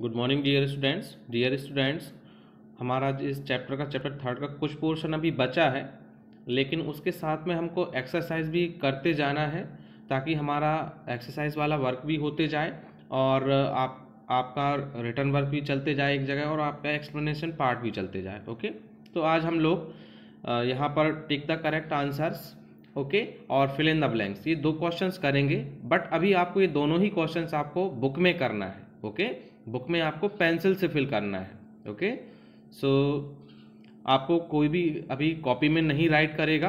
Good morning dear students dear students हमारा इस chapter का चैप्टर थर्ड का कुछ पोर्शन अभी बचा है लेकिन उसके साथ में हमको एक्सरसाइज भी करते जाना है ताकि हमारा एक्सरसाइज वाला वर्क भी होते जाए और आप आपका रिटर्न वर्क भी चलते जाए एक जगह और आपका एक्सप्लेनेशन पार्ट भी चलते जाए ओके तो आज हम लोग यहाँ पर tick the correct answers okay और फिल इन द ब्लैंक्स ये दो क्वेश्चंस करेंगे बट अभी आपको ये दोनों ही क्वेश्चंस आपको बुक में करना है ओके बुक में आपको पेंसिल से फिल करना है ओके सो आपको कोई भी अभी कॉपी में नहीं राइट करेगा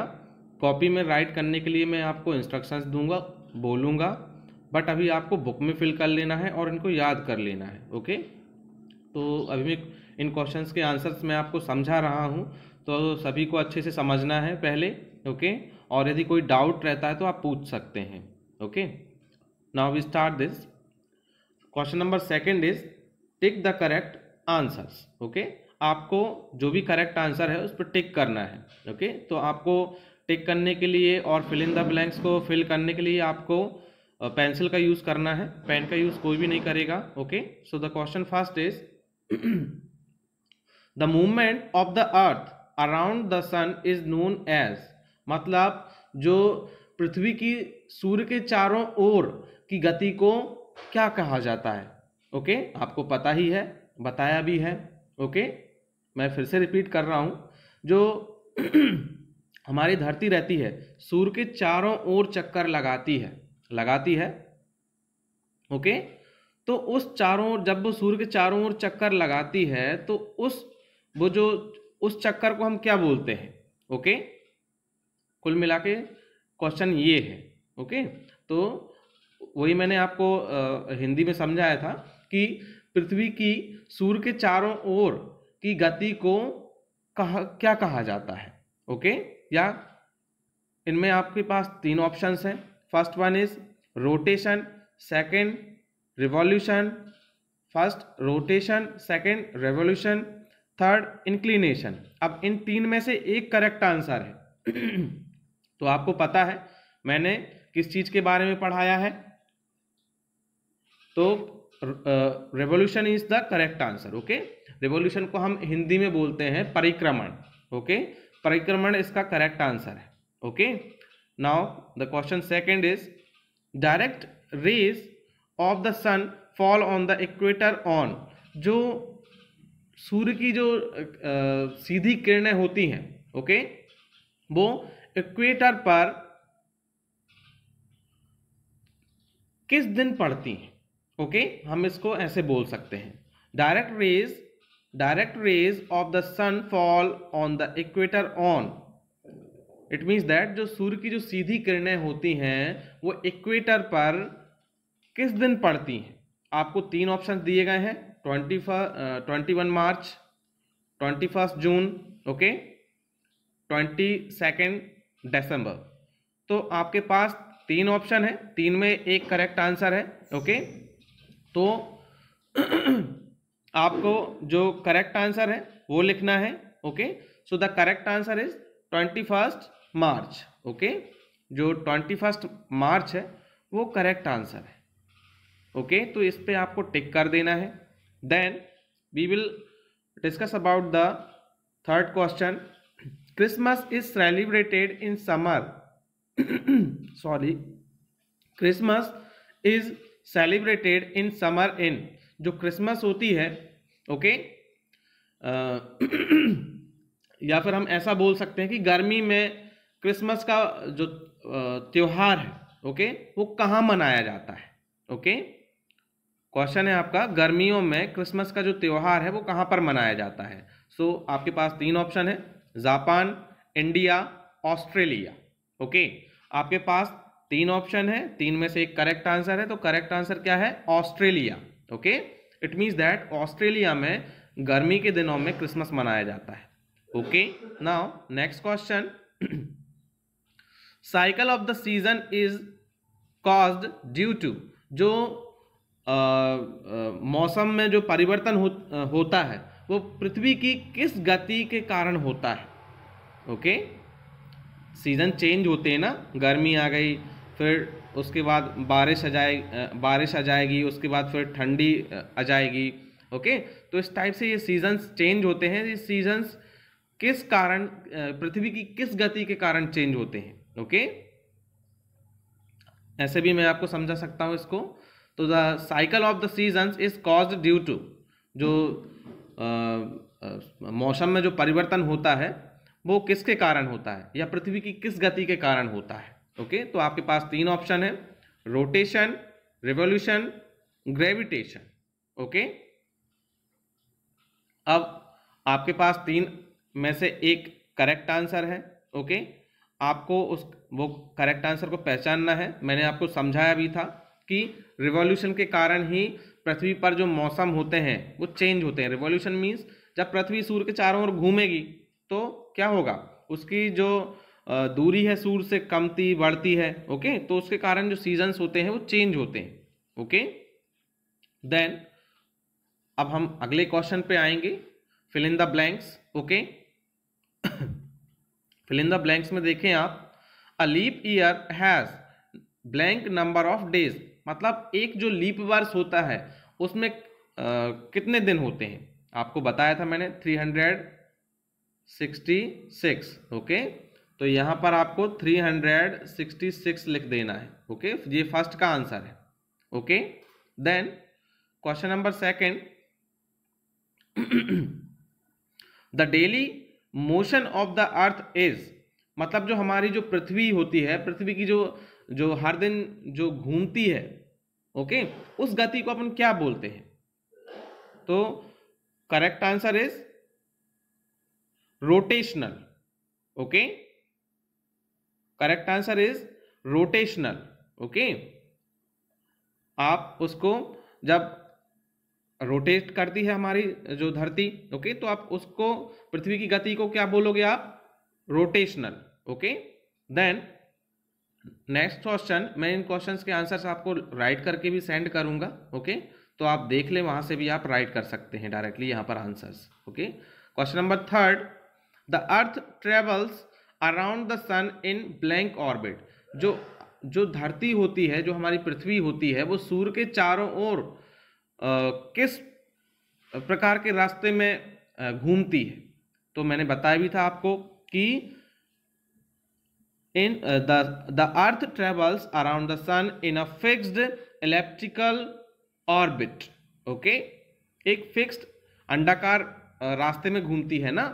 कॉपी में राइट करने के लिए मैं आपको इंस्ट्रक्शंस दूंगा बोलूँगा बट अभी आपको बुक में फिल कर लेना है और इनको याद कर लेना है ओके तो अभी मैं इन क्वेश्चंस के आंसर्स मैं आपको समझा रहा हूँ तो सभी को अच्छे से समझना है पहले ओके और यदि कोई डाउट रहता है तो आप पूछ सकते हैं okay now we start this question number second is tick the correct answers okay आपको जो भी करेक्ट आंसर है उस पर टिक करना है ओके okay? तो आपको टिक करने के लिए और फिल इन द ब्लैंक्स को फिल करने के लिए आपको पेंसिल का यूज़ करना है पेन का यूज़ कोई भी नहीं करेगा okay so the question first is the movement of the earth around the sun is known as मतलब जो पृथ्वी की सूर्य के चारों ओर की गति को क्या कहा जाता है ओके आपको पता ही है बताया भी है ओके मैं फिर से रिपीट कर रहा हूँ जो हमारी धरती रहती है सूर्य के चारों ओर चक्कर लगाती है लगाती है ओके तो उस चारों ओर जब वो सूर्य के चारों ओर चक्कर लगाती है तो उस वो जो उस चक्कर को हम क्या बोलते हैं ओके कुल मिला के क्वेश्चन ये है ओके तो वही मैंने आपको हिंदी में समझाया था कि पृथ्वी की सूर्य के चारों ओर की गति को कहा क्या कहा जाता है ओके या इनमें आपके पास तीन ऑप्शन हैं first one is rotation second revolution first rotation second revolution third inclination अब इन तीन में से एक करेक्ट आंसर है तो आपको पता है मैंने किस चीज़ के बारे में पढ़ाया है तो revolution is the correct answer okay revolution को हम हिंदी में बोलते हैं परिक्रमण ओके परिक्रमण इसका करेक्ट आंसर है okay now the question second is direct rays of the sun fall on the equator on जो सूर्य की जो आ, सीधी किरणें होती हैं ओके वो इक्वेटर पर किस दिन पड़ती हैं ओके okay? हम इसको ऐसे बोल सकते हैं direct rays direct rays of the sun fall on the equator on it means that जो सूर्य की जो सीधी किरणें होती हैं वो इक्वेटर पर किस दिन पड़ती हैं आपको तीन ऑप्शन दिए गए हैं twenty twenty one March twenty first June okay twenty second December तो आपके पास तीन ऑप्शन है तीन में एक करेक्ट आंसर है ओके okay? तो आपको जो करेक्ट आंसर है वो लिखना है okay so the correct answer is twenty first March okay जो ट्वेंटी फर्स्ट मार्च है वो करेक्ट आंसर है ओके okay? तो इस पर आपको टिक कर देना है then we will discuss about the third question Christmas is celebrated in summer sorry Christmas is celebrated in summer in जो क्रिसमस होती है ओके या फिर हम ऐसा बोल सकते हैं कि गर्मी में क्रिसमस का जो त्यौहार है ओके वो कहाँ मनाया जाता है ओके क्वेश्चन है आपका गर्मियों में क्रिसमस का जो त्यौहार है वो कहाँ पर मनाया जाता है सो so, आपके पास तीन ऑप्शन है जापान इंडिया ऑस्ट्रेलिया ओके आपके पास तीन ऑप्शन है तीन में से एक करेक्ट आंसर है तो करेक्ट आंसर क्या है Australia okay it means that Australia में गर्मी के दिनों में क्रिसमस मनाया जाता है okay now next question cycle of the season is caused due to जो आ, आ, मौसम में जो परिवर्तन हो, आ, होता है वो पृथ्वी की किस गति के कारण होता है ओके सीज़न चेंज होते हैं ना गर्मी आ गई फिर उसके बाद बारिश आ जाए बारिश आ जाएगी उसके बाद फिर ठंडी आ जाएगी ओके तो इस टाइप से ये सीजन्स चेंज होते हैं ये सीजन्स किस कारण पृथ्वी की किस गति के कारण चेंज होते हैं ओके ऐसे भी मैं आपको समझा सकता हूँ इसको तो the cycle of the seasons is cause due to जो मौसम में जो परिवर्तन होता है वो किसके कारण होता है या पृथ्वी की किस गति के कारण होता है ओके तो आपके पास तीन ऑप्शन है रोटेशन रिवोल्यूशन ग्रेविटेशन ओके अब आपके पास तीन में से एक करेक्ट आंसर है ओके आपको उस वो करेक्ट आंसर को पहचानना है मैंने आपको समझाया भी था कि रिवॉल्यूशन के कारण ही पृथ्वी पर जो मौसम होते हैं वो चेंज होते हैं रिवॉल्यूशन मीन्स जब पृथ्वी सूर्य के चारों ओर घूमेगी तो क्या होगा उसकी जो दूरी है सूर्य से कमती बढ़ती है ओके तो उसके कारण जो सीजन्स होते हैं वो चेंज होते हैं ओके देन अब हम अगले क्वेश्चन पे आएंगे fill in the blanks okay fill in the blanks में देखें आप a leap year has blank number of days मतलब एक जो लीप वर्ष होता है उसमें आ, कितने दिन होते हैं आपको बताया था मैंने three hundred sixty six okay तो यहाँ पर आपको 366 लिख देना है ओके ये फर्स्ट का आंसर है okay then question number second the daily motion of the earth is मतलब जो हमारी जो पृथ्वी होती है पृथ्वी की जो जो हर दिन जो घूमती है ओके उस गति को अपन क्या बोलते हैं तो correct answer is rotational okay correct answer is rotational okay आप उसको जब रोटेट करती है हमारी जो धरती ओके तो आप उसको पृथ्वी की गति को क्या बोलोगे आप rotational okay then next question मैं इन क्वेश्चंस के आंसर्स आपको राइट करके भी सेंड करूंगा ओके तो आप देख ले वहां से भी आप राइट कर सकते हैं डायरेक्टली यहां पर answers okay question number third the earth travels around the sun in blank orbit जो जो धरती होती है जो हमारी पृथ्वी होती है वो सूर्य के चारों ओर किस प्रकार के रास्ते में घूमती है तो मैंने बताया भी था आपको कि in the the earth travels around the sun in a fixed elliptical orbit okay एक फिक्स्ड अंडाकार रास्ते में घूमती है ना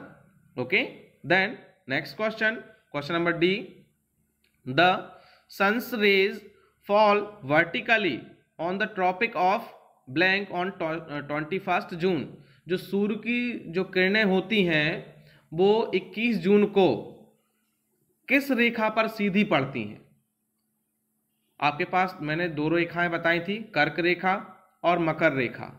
okay then next question question number D the sun's rays fall vertically on the tropic of blank on twenty first June जो सूर्य की जो किरणें होती हैं वो 21 जून को किस रेखा पर सीधी पड़ती हैं आपके पास मैंने दो रेखाएं बताई थी कर्क रेखा और मकर रेखा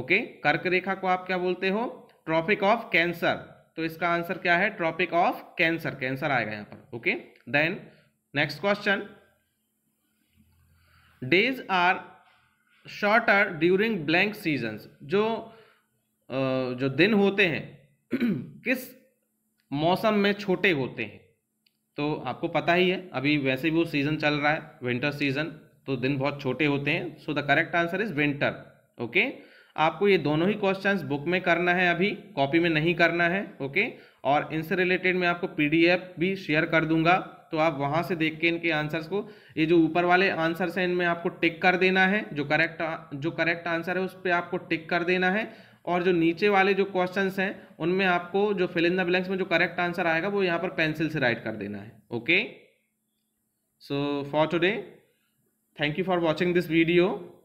ओके कर्क रेखा को आप क्या बोलते हो ट्रॉपिक ऑफ कैंसर तो इसका आंसर क्या है ट्रॉपिक ऑफ कैंसर कैंसर आएगा यहां पर okay then next question days are shorter during blank seasons जो जो दिन होते हैं किस मौसम में छोटे होते हैं तो आपको पता ही है अभी वैसे भी वो सीज़न चल रहा है विंटर सीजन तो दिन बहुत छोटे होते हैं so the correct answer is winter okay आपको ये दोनों ही क्वेश्चंस बुक में करना है अभी कॉपी में नहीं करना है ओके और इनसे रिलेटेड मैं आपको पीडीएफ भी शेयर कर दूंगा तो आप वहाँ से देख के इनके आंसर्स को ये जो ऊपर वाले आंसर्स हैं इनमें आपको टिक कर देना है जो करेक्ट जो करेक्ट आंसर है उस पर आपको टिक कर देना है और जो नीचे वाले जो क्वेश्चंस हैं उनमें आपको जो फिल इन द ब्लैंक्स में जो करेक्ट आंसर आएगा वो यहाँ पर पेंसिल से राइट कर देना है okay so for today thank you for watching this video